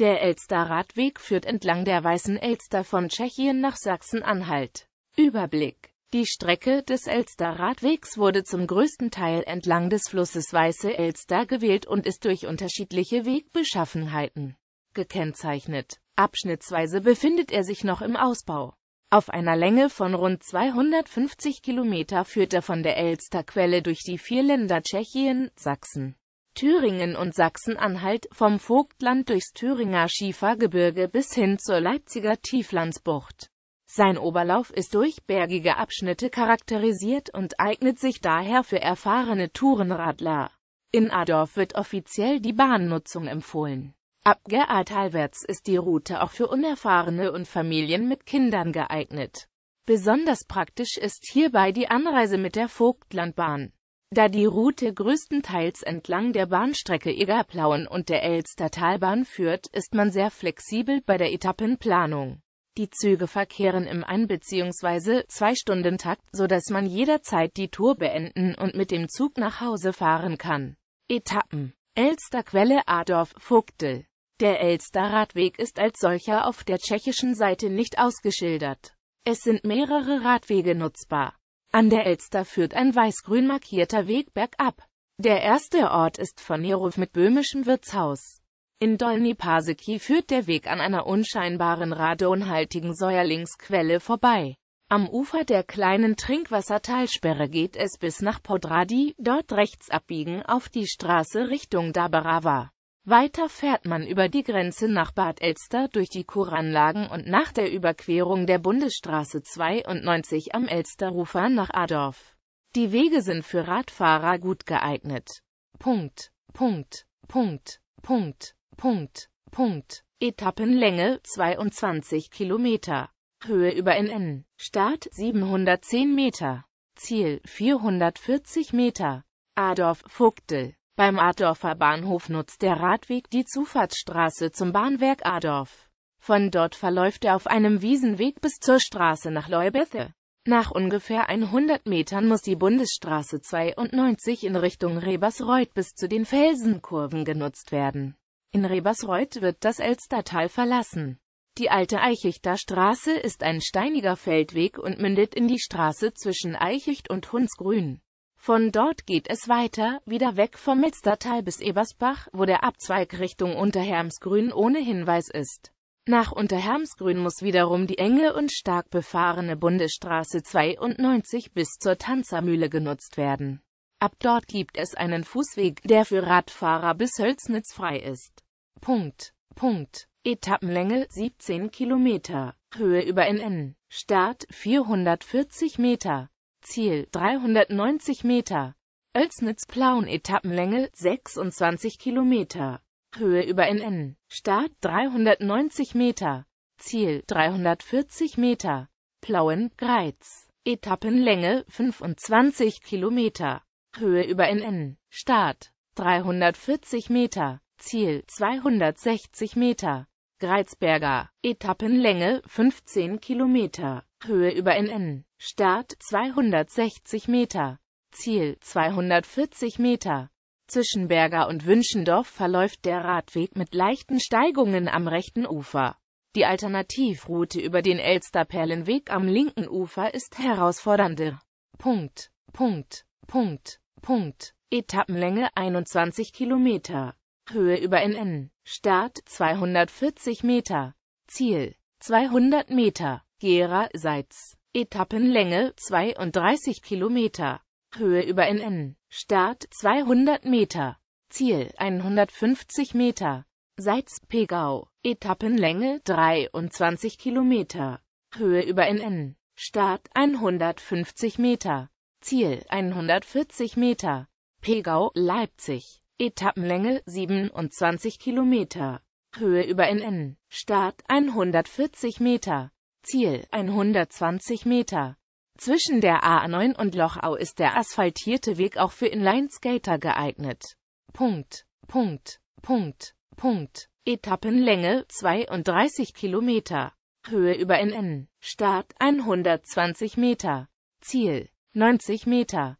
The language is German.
Der Elster-Radweg führt entlang der Weißen Elster von Tschechien nach Sachsen-Anhalt. Überblick Die Strecke des Elster-Radwegs wurde zum größten Teil entlang des Flusses Weiße Elster gewählt und ist durch unterschiedliche Wegbeschaffenheiten gekennzeichnet. Abschnittsweise befindet er sich noch im Ausbau. Auf einer Länge von rund 250 Kilometer führt er von der Elsterquelle durch die vier Länder Tschechien, Sachsen, Thüringen und Sachsen-Anhalt, vom Vogtland durchs Thüringer Schiefergebirge bis hin zur Leipziger Tieflandsbucht. Sein Oberlauf ist durch bergige Abschnitte charakterisiert und eignet sich daher für erfahrene Tourenradler. In Adorf wird offiziell die Bahnnutzung empfohlen. Ab Gerardtalwärts ist die Route auch für Unerfahrene und Familien mit Kindern geeignet. Besonders praktisch ist hierbei die Anreise mit der Vogtlandbahn. Da die Route größtenteils entlang der Bahnstrecke Egerplauen und der Elstertalbahn führt, ist man sehr flexibel bei der Etappenplanung. Die Züge verkehren im Ein- bzw. Zwei-Stunden-Takt, sodass man jederzeit die Tour beenden und mit dem Zug nach Hause fahren kann. Etappen Elsterquelle Adorf-Vogtel Der Elster-Radweg ist als solcher auf der tschechischen Seite nicht ausgeschildert. Es sind mehrere Radwege nutzbar. An der Elster führt ein weiß-grün markierter Weg bergab. Der erste Ort ist von Heruf mit böhmischem Wirtshaus. In Dolny Paseki führt der Weg an einer unscheinbaren radonhaltigen Säuerlingsquelle vorbei. Am Ufer der kleinen Trinkwassertalsperre geht es bis nach Podradi, dort rechts abbiegen auf die Straße Richtung Dabarava. Weiter fährt man über die Grenze nach Bad Elster durch die Kuranlagen und nach der Überquerung der Bundesstraße 92 am Elsterufer nach Adorf. Die Wege sind für Radfahrer gut geeignet. Punkt, Punkt, Punkt, Punkt, Punkt, Punkt. Etappenlänge 22 Kilometer. Höhe über NN. Start 710 Meter. Ziel 440 Meter. Adorf Vogtel. Beim Adorfer Bahnhof nutzt der Radweg die Zufahrtsstraße zum Bahnwerk Adorf. Von dort verläuft er auf einem Wiesenweg bis zur Straße nach Leubethe. Nach ungefähr 100 Metern muss die Bundesstraße 92 in Richtung Rebersreuth bis zu den Felsenkurven genutzt werden. In Rebersreuth wird das Elstertal verlassen. Die alte Eichichter Straße ist ein steiniger Feldweg und mündet in die Straße zwischen Eichicht und Hunsgrün. Von dort geht es weiter, wieder weg vom Metztertal bis Ebersbach, wo der Abzweig Richtung Unterhermsgrün ohne Hinweis ist. Nach Unterhermsgrün muss wiederum die enge und stark befahrene Bundesstraße 92 bis zur Tanzermühle genutzt werden. Ab dort gibt es einen Fußweg, der für Radfahrer bis Hölznitz frei ist. Punkt. Punkt. Etappenlänge 17 Kilometer. Höhe über NN. Start 440 Meter. Ziel 390 Meter. Oelsnitz-Plauen Etappenlänge 26 Kilometer. Höhe über NN. Start 390 Meter. Ziel 340 Meter. Plauen, Greiz. Etappenlänge 25 Kilometer. Höhe über NN. Start 340 Meter. Ziel 260 Meter. Greizberger. Etappenlänge 15 Kilometer. Höhe über NN. Start 260 Meter. Ziel 240 Meter. Zwischen Berger und Wünschendorf verläuft der Radweg mit leichten Steigungen am rechten Ufer. Die Alternativroute über den Elsterperlenweg am linken Ufer ist herausfordernder. Punkt, Punkt, Punkt, Punkt. Etappenlänge 21 Kilometer. Höhe über NN. Start 240 Meter. Ziel 200 Meter. Gera Seitz. Etappenlänge 32 Kilometer. Höhe über NN. Start 200 Meter. Ziel 150 Meter. Seitz-Pegau. Etappenlänge 23 Kilometer. Höhe über NN. Start 150 Meter. Ziel 140 Meter. Pegau, Leipzig. Etappenlänge 27 Kilometer. Höhe über NN. Start 140 Meter. Ziel 120 Meter. Zwischen der A9 und Lochau ist der asphaltierte Weg auch für Inline-Skater geeignet. Punkt, Punkt, Punkt, Punkt. Etappenlänge 32 Kilometer. Höhe über NN. Start 120 Meter. Ziel 90 Meter.